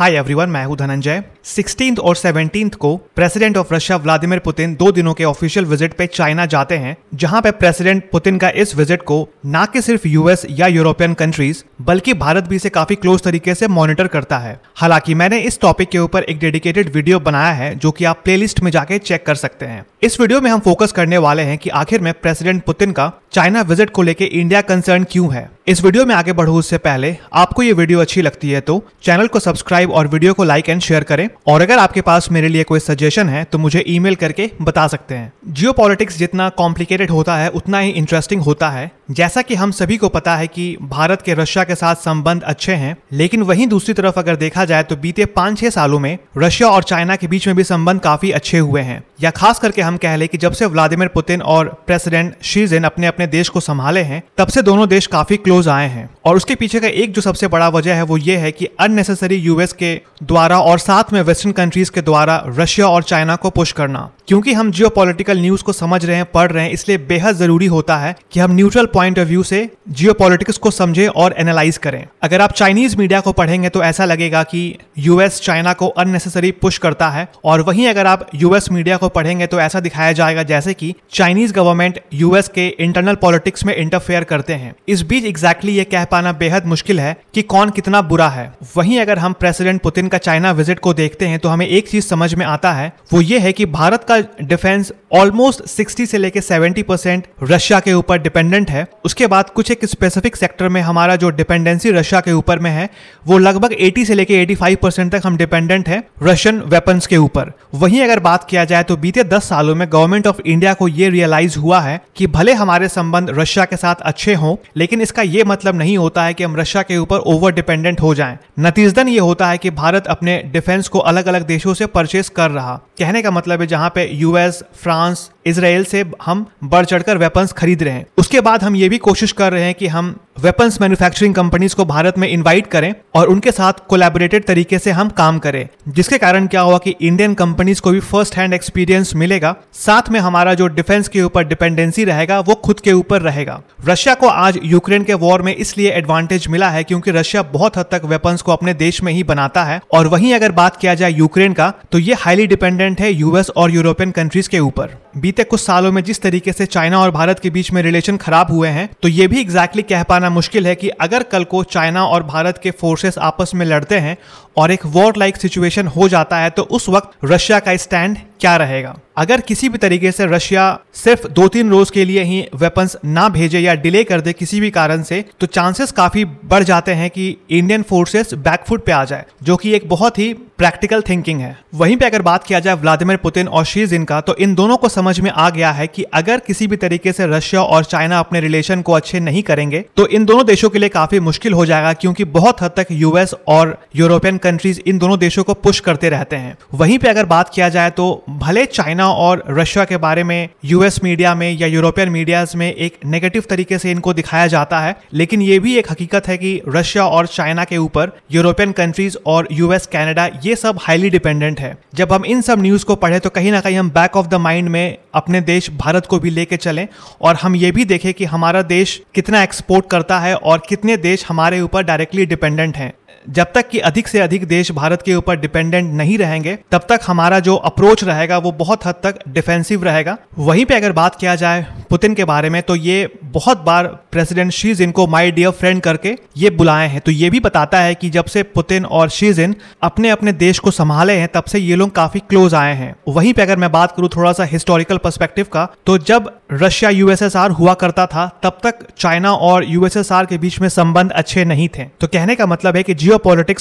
हाय everyone मैं हूं Dhananjay sixteen और सेवनटीन को president of Russia Vladimir Putin दो दिनों के ऑफिशियल विजिट पे चाइना जाते हैं जहां पे प्रेसिडेंट पुतिन का इस विजिट को ना कि सिर्फ यूएस या यूरोपियन कंट्रीज बल्कि भारत भी इसे काफी क्लोज तरीके से मॉनिटर करता है हालांकि मैंने इस टॉपिक के ऊपर एक डेडिकेटेड वीडियो बनाया है जो की आप प्ले में जाके चेक कर सकते हैं इस वीडियो में हम फोकस करने वाले हैं की आखिर में प्रेसिडेंट पुतिन का चाइना विजिट को लेकर इंडिया कंसर्न क्यूँ है इस वीडियो में आगे बढ़ू उससे पहले आपको ये वीडियो अच्छी लगती है तो चैनल को सब्सक्राइब और वीडियो को लाइक एंड शेयर करें और अगर आपके पास मेरे लिए कोई सजेशन है तो मुझे ईमेल करके बता सकते हैं जियो जितना कॉम्प्लिकेटेड होता है उतना ही इंटरेस्टिंग होता है जैसा कि हम सभी को पता है कि भारत के रशिया के साथ संबंध अच्छे हैं लेकिन वहीं दूसरी तरफ अगर देखा जाए तो बीते पाँच छह सालों में रशिया और चाइना के बीच में भी संबंध काफी अच्छे हुए हैं या खास करके हम कह लें कि जब से व्लादिमिर पुतिन और प्रेसिडेंट शीजिन अपने अपने देश को संभाले हैं तब से दोनों देश काफी क्लोज वीडियोस आए हैं और उसके पीछे का एक जो सबसे बड़ा वजह है वो ये है कि अननेसेसरी यूएस के द्वारा और साथ में वेस्टर्न कंट्रीज के द्वारा रशिया और चाइना को पुश करना क्योंकि हम जियो न्यूज को समझ रहे हैं पढ़ रहे हैं इसलिए बेहद जरूरी होता है कि हम न्यूट्रल पॉइंट ऑफ व्यू से जियो को समझे और एनालाइज करें अगर आप चाइनीज मीडिया को पढ़ेंगे तो ऐसा लगेगा कि यूएस चाइना को अननेसेसरी पुश करता है और वहीं अगर आप यूएस मीडिया को पढ़ेंगे तो ऐसा दिखाया जाएगा जैसे कि चाइनीज गवर्नमेंट यूएस के इंटरनल पॉलिटिक्स में इंटरफेयर करते हैं इस बीच एग्जैक्टली exactly ये कह पाना बेहद मुश्किल है कि कौन कितना बुरा है वहीं अगर हम प्रेसिडेंट पुतिन का चाइना विजिट को देखते हैं तो हमें एक चीज समझ में आता है वो ये है कि भारत का डिफेंस ऑलमोस्ट 60 से लेकर 70 परसेंट रशिया के ऊपर डिपेंडेंट है उसके बाद कुछ एक स्पेसिफिक सेक्टर में हमारा जो डिपेंडेंसी रशिया के ऊपर में है वो लगभग 80 से लेकर 85 परसेंट तक हम डिपेंडेंट है रशियन वेपन्स के ऊपर वहीं अगर बात किया जाए तो बीते दस सालों में गवर्नमेंट ऑफ इंडिया को ये रियलाइज हुआ है कि भले हमारे संबंध रशिया के साथ अच्छे हों लेकिन इसका यह मतलब नहीं होता है कि हम रशिया के ऊपर ओवर डिपेंडेंट हो जाएं। नतीजतन ये होता है कि भारत अपने डिफेंस को अलग अलग देशों से परचेस कर रहा कहने का मतलब है जहाँ पे यूएस फ्रांस इसराइल से हम बढ़ चढ़कर वेपन्स खरीद रहे हैं उसके बाद हम ये भी कोशिश कर रहे हैं कि हम वेपन्स मैन्युफैक्चरिंग कंपनीज को भारत में इनवाइट करें और उनके साथ कोलैबोरेटेड तरीके से हम काम करें जिसके कारण क्या हुआ कि इंडियन कंपनीज को भी फर्स्ट हैंड एक्सपीरियंस मिलेगा साथ में हमारा जो डिफेंस के ऊपर डिपेंडेंसी रहेगा वो खुद के ऊपर रहेगा रशिया को आज यूक्रेन के वॉर में इसलिए एडवांटेज मिला है क्योंकि रशिया बहुत हद तक वेपन्स को अपने देश में ही बनाता है और वहीं अगर बात किया जाए यूक्रेन का तो ये हाईली डिपेंडेंट है यूएस और यूरोपियन कंट्रीज के ऊपर बीते कुछ सालों में जिस तरीके से चाइना और भारत के बीच में रिलेशन खराब हुए हैं तो ये भी एग्जैक्टली exactly कह पाना मुश्किल है कि अगर कल को चाइना और भारत के फोर्सेस आपस में लड़ते हैं और एक वॉर लाइक सिचुएशन हो जाता है तो उस वक्त रशिया का स्टैंड क्या रहेगा अगर किसी भी तरीके से रशिया सिर्फ दो तीन रोज के लिए ही वेपन्स ना भेजे या डिले कर दे किसी भी कारण से तो चांसेस काफी बढ़ जाते हैं कि इंडियन फोर्सेस बैकफुट पे आ जाए जो कि एक बहुत ही प्रैक्टिकल थिंकिंग है वहीं पे अगर बात किया जाए व्लादिमिर पुतिन और शी का तो इन दोनों को समझ में आ गया है कि अगर किसी भी तरीके से रशिया और चाइना अपने रिलेशन को अच्छे नहीं करेंगे तो इन दोनों देशों के लिए काफी मुश्किल हो जाएगा क्योंकि बहुत हद तक यूएस और यूरोपियन कंट्रीज इन दोनों देशों को पुश करते रहते हैं वहीं पे अगर बात किया जाए तो भले चाइना और रशिया के बारे में यूएस मीडिया में या यूरोपियन मीडियाज में एक नेगेटिव तरीके से इनको दिखाया जाता है लेकिन ये भी एक हकीकत है कि रशिया और चाइना के ऊपर यूरोपियन कंट्रीज और यूएस कैनेडा ये सब हाईली डिपेंडेंट है जब हम इन सब न्यूज़ को पढ़े तो कहीं ना कहीं हम बैक ऑफ द माइंड में अपने देश भारत को भी लेके चलें और हम ये भी देखें कि हमारा देश कितना एक्सपोर्ट करता है और कितने देश हमारे ऊपर डायरेक्टली डिपेंडेंट हैं जब तक कि अधिक से अधिक देश भारत के ऊपर डिपेंडेंट नहीं रहेंगे तब तक हमारा जो अप्रोच रहेगा वो बहुत हद तक डिफेंसिव रहेगा वहीं पे अगर बात किया जाए पुतिन के बारे में तो ये बहुत बार प्रेसिडेंट शी जिन को माई डियर फ्रेंड करके ये बुलाए हैं तो ये भी बताता है कि जब से पुतिन और शी जिन अपने अपने देश को संभाले हैं तब से ये लोग काफी क्लोज आए हैं वहीं पे अगर मैं बात करूं थोड़ा सा हिस्टोरिकल पर्सपेक्टिव का तो जब रशिया यूएसएसआर हुआ करता था तब तक चाइना और यूएसएसआर के बीच में संबंध अच्छे नहीं थे तो कहने का मतलब है कि जियो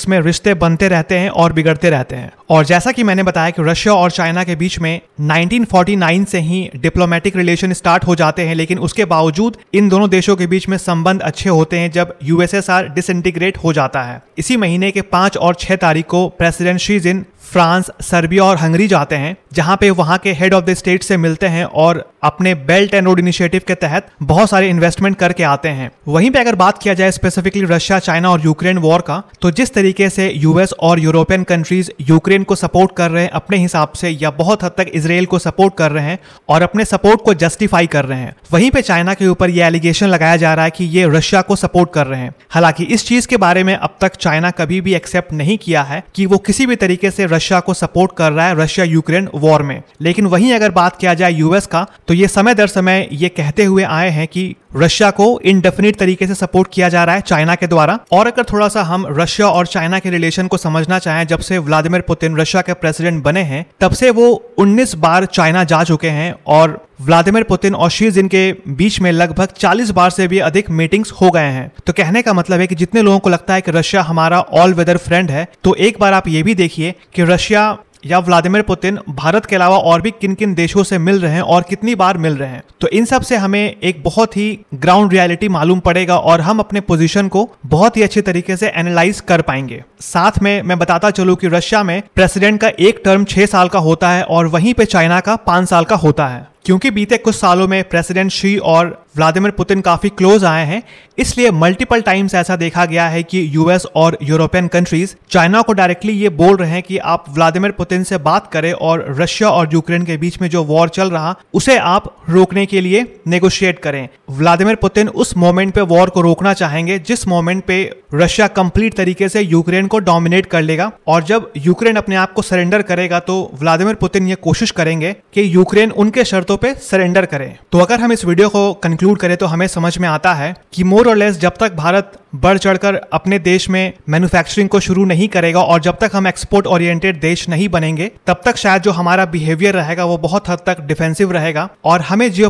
में रिश्ते बनते रहते हैं और बिगड़ते रहते हैं और जैसा कि मैंने बताया कि रशिया और चाइना के बीच में 1949 से ही डिप्लोमेटिक रिलेशन स्टार्ट हो जाते हैं लेकिन उसके बावजूद इन दोनों देशों के बीच में संबंध अच्छे होते हैं जब यूएसएसआर डिसइंटीग्रेट हो जाता है इसी महीने के पांच और छह तारीख को president Xi Jin France Serbia और हंगरी जाते हैं जहां पे वहां के हेड ऑफ द स्टेट से मिलते हैं और अपने बेल्ट एंड रोड इनिशिएटिव के तहत बहुत सारे इन्वेस्टमेंट करके आते हैं वहीं पे अगर बात किया जाए स्पेसिफिकली रशिया चाइना और यूक्रेन वॉर का तो जिस तरीके से यूएस और यूरोपियन कंट्रीज यूक्रेन को सपोर्ट कर रहे हैं अपने हिसाब से या बहुत हद तक इसराइल को सपोर्ट कर रहे हैं और अपने सपोर्ट को जस्टिफाई कर रहे हैं वहीं पे चाइना के ऊपर ये एलिगेशन लगाया जा रहा है कि ये रशिया को सपोर्ट कर रहे हैं हालांकि इस चीज के बारे में अब तक चाइना कभी भी एक्सेप्ट नहीं किया है कि वो किसी भी तरीके से रशिया को सपोर्ट कर रहा है रशिया यूक्रेन वॉर में लेकिन वहीं अगर बात किया जाए यूएस का तो ये समय दर समय ये कहते हुए आए हैं कि रशिया को इनडेफिनेट तरीके से सपोर्ट किया जा रहा है चाइना के द्वारा और अगर थोड़ा सा हम रशिया और चाइना के रिलेशन को समझना चाहें जब से व्लादिमीर पुतिन रशिया के प्रेसिडेंट बने हैं तब से वो 19 बार चाइना जा चुके हैं और व्लादिमीर पुतिन और शी जिन के बीच में लगभग 40 बार से भी अधिक मीटिंग्स हो गए हैं तो कहने का मतलब है कि जितने लोगों को लगता है कि रशिया हमारा ऑल वेदर फ्रेंड है तो एक बार आप ये भी देखिए कि रशिया या व्लादिमिर पुतिन भारत के अलावा और भी किन किन देशों से मिल रहे हैं और कितनी बार मिल रहे हैं तो इन सब से हमें एक बहुत ही ग्राउंड रियलिटी मालूम पड़ेगा और हम अपने पोजीशन को बहुत ही अच्छे तरीके से एनालाइज कर पाएंगे साथ में मैं बताता चलू कि रशिया में प्रेसिडेंट का एक टर्म छह साल का होता है और वहीं पे चाइना का पांच साल का होता है क्योंकि बीते कुछ सालों में प्रेसिडेंट शी और व्लादिमिर पुतिन काफ़ी क्लोज आए हैं इसलिए मल्टीपल टाइम्स ऐसा देखा गया है कि यूएस और यूरोपियन कंट्रीज चाइना को डायरेक्टली ये बोल रहे हैं कि आप व्लादिमिर पुतिन से बात करें और रशिया और यूक्रेन के बीच में जो वॉर चल रहा उसे आप रोकने के लिए नेगोशिएट करें व्लादिमिर पुतिन उस मोमेंट पे वॉर को रोकना चाहेंगे जिस मोमेंट पे रशिया कंप्लीट तरीके से यूक्रेन को डोमिनेट कर लेगा और जब यूक्रेन अपने आप को सरेंडर करेगा तो व्लादिमिर पुतिन ये कोशिश करेंगे कि यूक्रेन उनके शर्त शर्तों पे सरेंडर करें तो अगर हम इस वीडियो को कंक्लूड करें तो हमें समझ में आता है कि मोर और लेस जब तक भारत बढ़ चढ़कर अपने देश में मैन्युफैक्चरिंग को शुरू नहीं करेगा और जब तक हम एक्सपोर्ट ओरिएंटेड देश नहीं बनेंगे तब तक शायद जो हमारा बिहेवियर रहेगा वो बहुत हद तक डिफेंसिव रहेगा और हमें जियो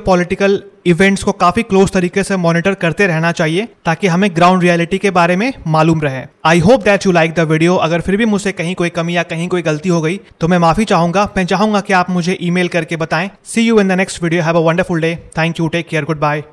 इवेंट्स को काफी क्लोज तरीके से मॉनिटर करते रहना चाहिए ताकि हमें ग्राउंड रियलिटी के बारे में मालूम रहे I hope that you like the video अगर फिर भी मुझसे कहीं कोई कमी या कहीं कोई गलती हो गई तो मैं माफी चाहूंगा मैं चाहूंगा कि आप मुझे ईमेल करके बताएं see you in the next video have a wonderful day thank you take care good bye